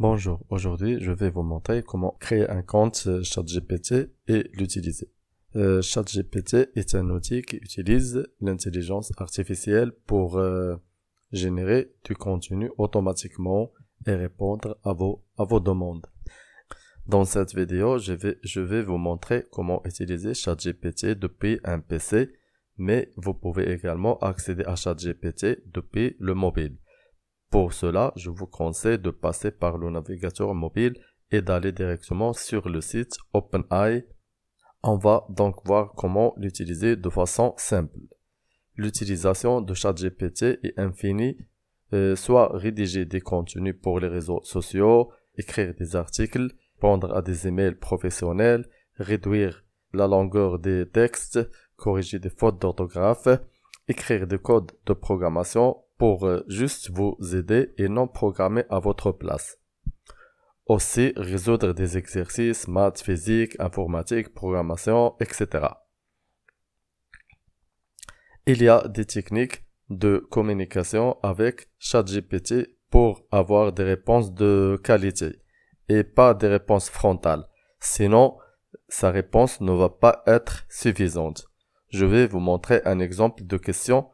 Bonjour, aujourd'hui je vais vous montrer comment créer un compte euh, ChatGPT et l'utiliser. Euh, ChatGPT est un outil qui utilise l'intelligence artificielle pour euh, générer du contenu automatiquement et répondre à vos, à vos demandes. Dans cette vidéo, je vais, je vais vous montrer comment utiliser ChatGPT depuis un PC, mais vous pouvez également accéder à ChatGPT depuis le mobile. Pour cela, je vous conseille de passer par le navigateur mobile et d'aller directement sur le site OpenAI. On va donc voir comment l'utiliser de façon simple. L'utilisation de ChatGPT est infinie, euh, soit rédiger des contenus pour les réseaux sociaux, écrire des articles, répondre à des emails professionnels, réduire la longueur des textes, corriger des fautes d'orthographe, écrire des codes de programmation, pour euh, juste vous aider et non programmer à votre place. Aussi, résoudre des exercices, maths, physique, informatique, programmation, etc. Il y a des techniques de communication avec ChatGPT pour avoir des réponses de qualité et pas des réponses frontales. Sinon, sa réponse ne va pas être suffisante. Je vais vous montrer un exemple de question.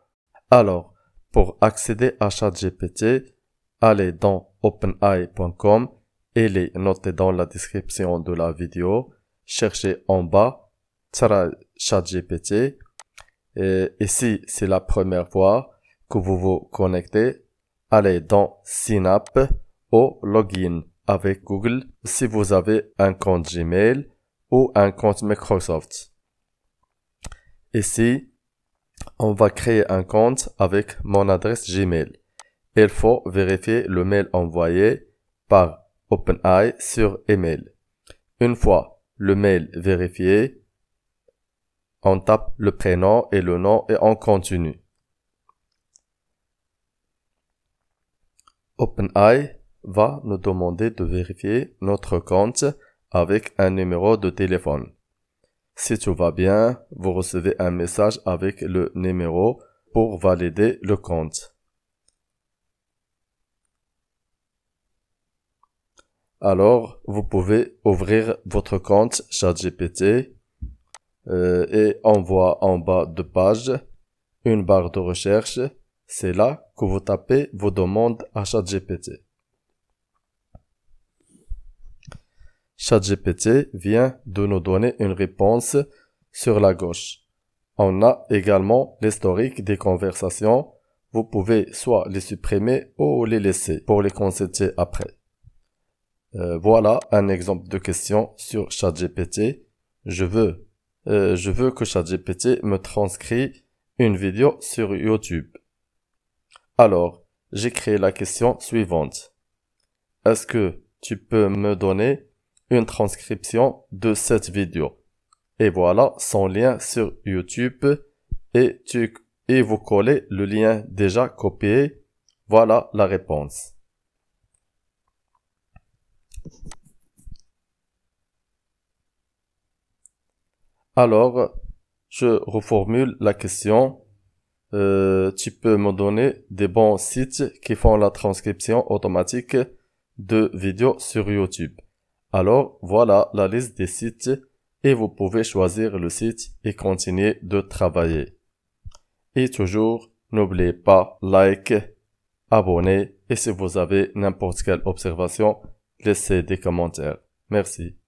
Alors, pour accéder à ChatGPT, allez dans openai.com et les notez dans la description de la vidéo. Cherchez en bas ChatGPT. Et, et c'est la première fois que vous vous connectez, allez dans Synapse ou login avec Google si vous avez un compte Gmail ou un compte Microsoft. Ici, on va créer un compte avec mon adresse Gmail. Il faut vérifier le mail envoyé par OpenEye sur email. Une fois le mail vérifié, on tape le prénom et le nom et on continue. OpenEye va nous demander de vérifier notre compte avec un numéro de téléphone. Si tout va bien, vous recevez un message avec le numéro pour valider le compte. Alors, vous pouvez ouvrir votre compte ChatGPT euh, et on en bas de page une barre de recherche. C'est là que vous tapez vos demandes à ChatGPT. ChatGPT vient de nous donner une réponse sur la gauche. On a également l'historique des conversations. Vous pouvez soit les supprimer ou les laisser pour les consulter après. Euh, voilà un exemple de question sur ChatGPT. Je veux, euh, je veux que ChatGPT me transcrit une vidéo sur YouTube. Alors, j'ai créé la question suivante. Est-ce que tu peux me donner transcription de cette vidéo. Et voilà son lien sur YouTube et, tu, et vous collez le lien déjà copié. Voilà la réponse. Alors, je reformule la question. Euh, tu peux me donner des bons sites qui font la transcription automatique de vidéos sur YouTube. Alors voilà la liste des sites et vous pouvez choisir le site et continuer de travailler. Et toujours, n'oubliez pas like, abonnez et si vous avez n'importe quelle observation, laissez des commentaires. Merci.